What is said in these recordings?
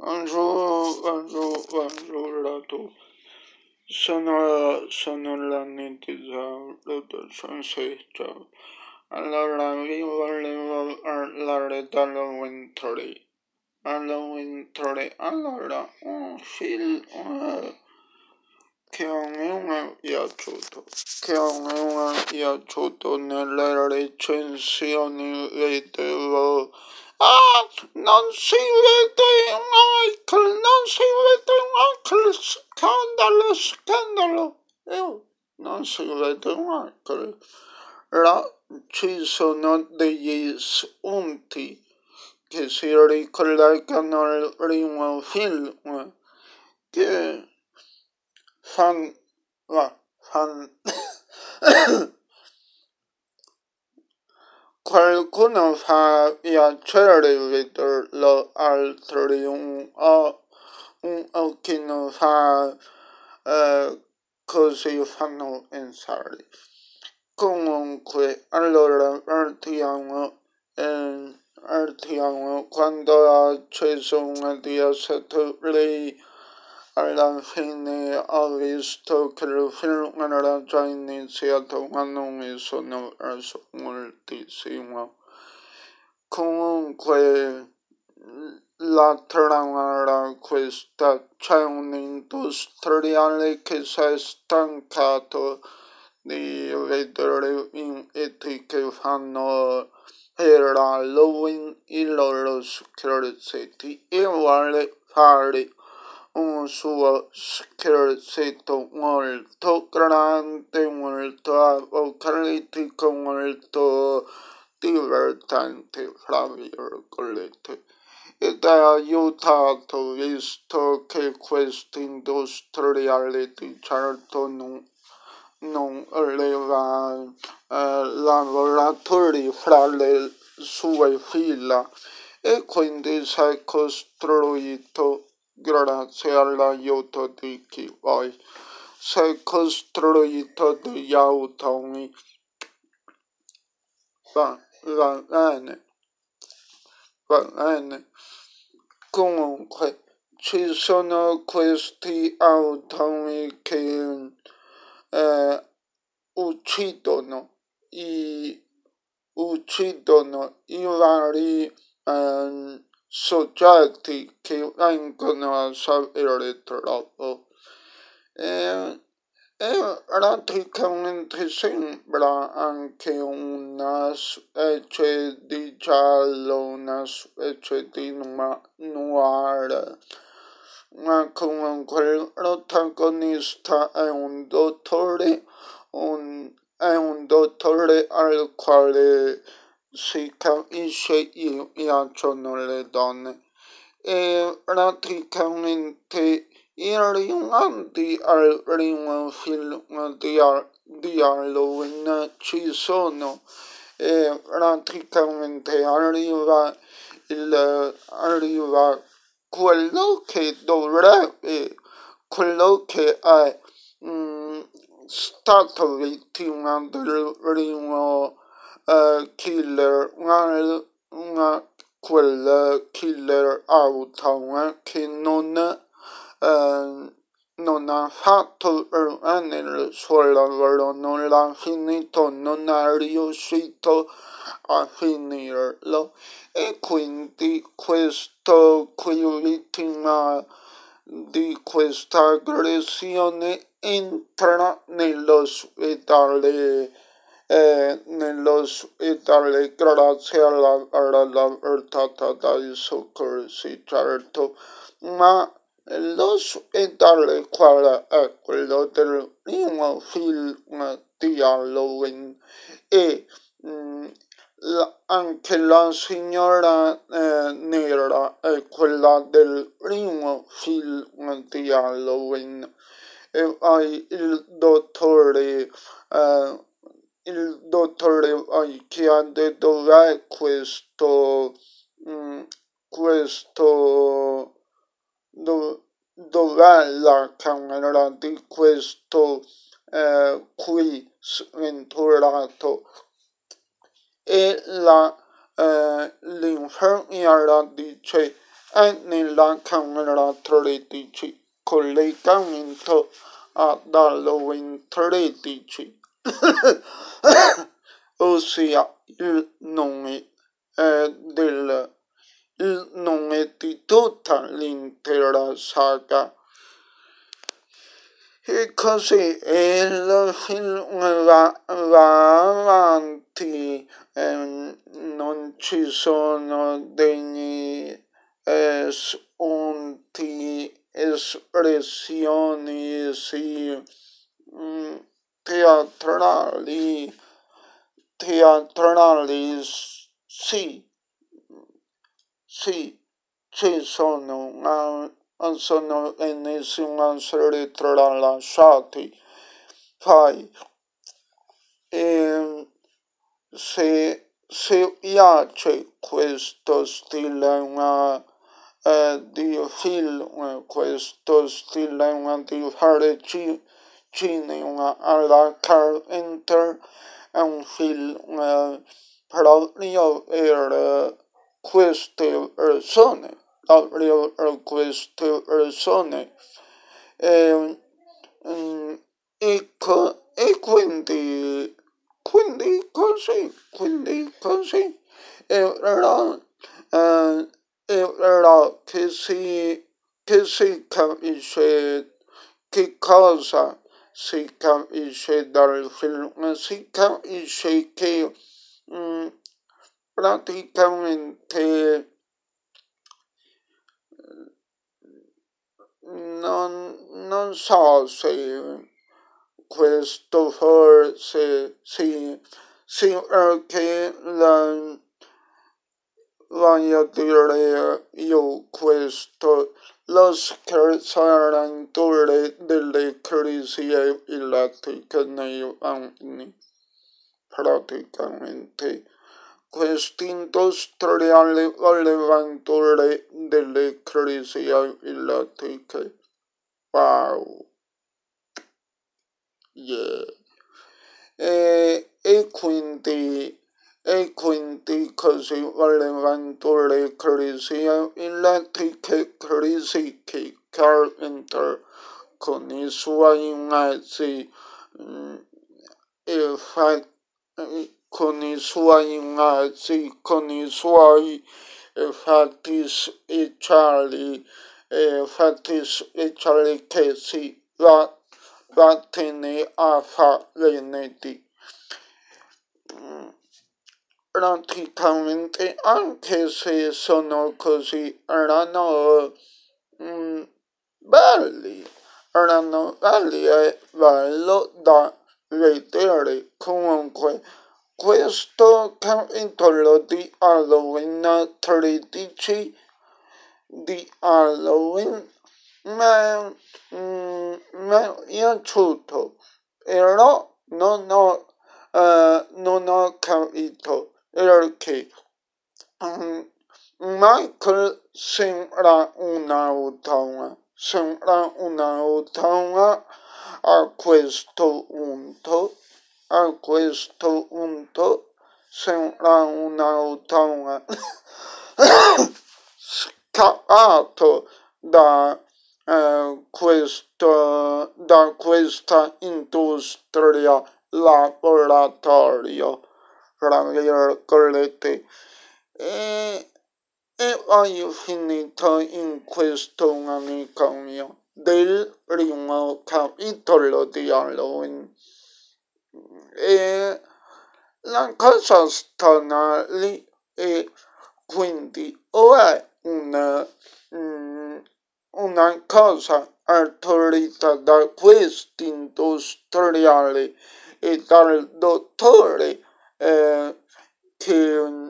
che è una piaciuto che è una piaciuto nelle recensioni dei televisori Al, non sivretin aykıl, non sivretin aykıl, skandalı, skandalı. Eu, non sivretin aykıl. La, çizo non de unti, que si ricorda film, que fan, va, fan, 还可能他要吹的有点儿老，二次的用哦，嗯哦，可能他呃，可惜又犯了点错。不过，啊，然后啊，第二幕，嗯，第二幕看到啊，吹唢呐都要吹秃了。alla fine ho visto che il film era già iniziato quando mi sono perso moltissimo. Comunque la trama era questa, c'è un industriale che si è stancato di vedere vinti che fanno per Halloween i loro scherzetti e vuole fare un suo scherzetto molto grande, molto apocritico, molto divertente, fra virgolette, ed ha aiutato visto che questi industriali di certo non, non aveva eh, lavoratori fra le sue fila e quindi si è costruito grazie all'aiuto di chi vuoi sei costruito degli automi. Va, va bene, va bene. Comunque, ci sono questi automi che eh, uccidono i uccidono i vari eh, soggetti che vengono a sapere troppo. E, e praticamente sembra anche una specie cioè di giallo, una specie cioè di noir ma comunque il protagonista è un dottore, un, è un dottore al quale si capisce io piacciono le donne e praticamente il irrilanti al primo film di, di Halloween ci sono e praticamente arriva, il, arriva quello che dovrebbe quello che è mh, mm, stato vittima del primo uh, killer, una, una, quel killer autore eh, che non, uh, non ha fatto per eh, bene il suo lavoro, non l'ha finito, non è riuscito a finirlo e quindi questo qui vittima di questa aggressione entra nell'ospedale eh, nella età grazie alla, alla, libertà dai soccorsi, certo, ma lo spedale quale è quello del primo film di Halloween e mh, mm, la, anche la signora eh, nera è quella del primo film di Halloween e poi il dottore eh, il dottore Occhiante dov'è questo mm, questo dov, dov'è la camera di questo eh, qui sventurato e la eh, l'infermiera dice è nella camera 13 collegamento ad Halloween 13 ossia il nome è eh, del il nome di tutta l'intera saga e così il film va, va avanti eh, non ci sono degli eh, spunti espressioni sì, mh, mm, teatrali, teatrali sì, sì, ci sono, ma non sono e nessuno essere tralasciati. fai e ehm, se, se piace questo stile una, eh, di film, questo stile una, di fare cinema, una alla Carpenter è un film proprio per queste persone, proprio per queste persone. E, mm, e, e quindi, quindi così, quindi così. E però, eh, e però che, si, che si capisce che cosa Sikha Ishe Darshil Sikha Ishe che mh, mm, praticamente non, non so se questo forse sì, sì perché la, voglio dire io questo lo scherzare ancora del patricia y la ticana Iván prácticamente distintos triales levanture de la y la tica. Wow. Yeah. E, e quindi e quindi così levanto l'ecclesia in la tica crisi che Carpenter Mm, eh, con i suoi mezzi eh, e fa, con i suoi mezzi, con i suoi effetti speciali, effetti eh, speciali che si va, va tenere a fare neti. Mm, praticamente, anche se sono così, erano mm, belli rannoccarli è bello da vedere. Comunque, questo capitolo di Halloween 13 di Halloween mm, mi è, piaciuto, però non ho, eh, non ho capito perché. Mm, Michael sembra un autore sembra una ottava a questo punto, a questo punto sembra una ottava scavato da, eh, questo, da questa industria laboratorio, fra virgolette, e e ho finito in questo un amico mio del primo capitolo di Halloween. E la cosa stona lì e quindi o è una, mm, una cosa autorizzata da questi industriali e dal dottore eh, che mm,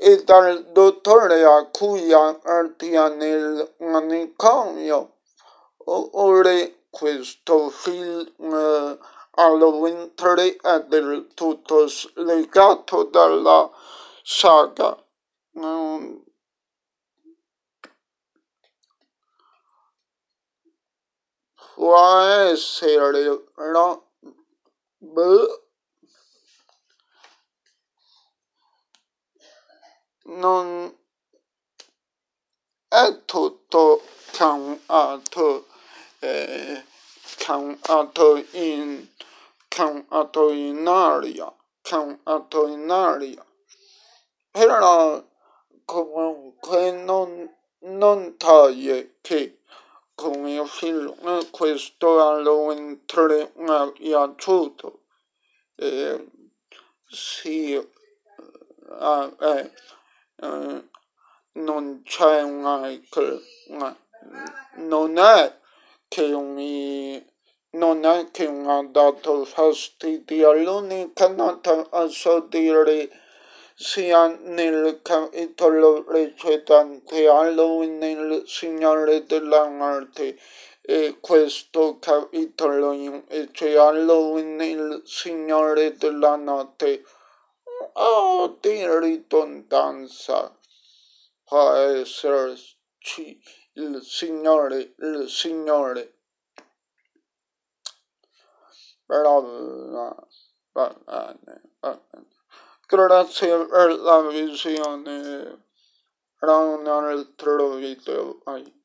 e dal dottore a cui il manicomio. Ora questo film eh, all'Winter è del tutto slegato dalla saga. Um, può essere no, non è tutto cantato, cioè, eh, cantato cioè, in cantato cioè, in aria, cantato in aria. Però comunque non, non toglie che come film questo Halloween 3 mi è piaciuto. Eh, sì, eh, eh Mm, non c'è una, una, non è che mi non è che mi ha dato fastidio l'unica nota a so dire sia nel capitolo precedente a lui nel Signore della Morte e questo capitolo invece cioè a lui nel Signore della Notte ¡Oh, tontanza puede ser el Señor, el Señor. Gracias por la visión. Era un altruismo.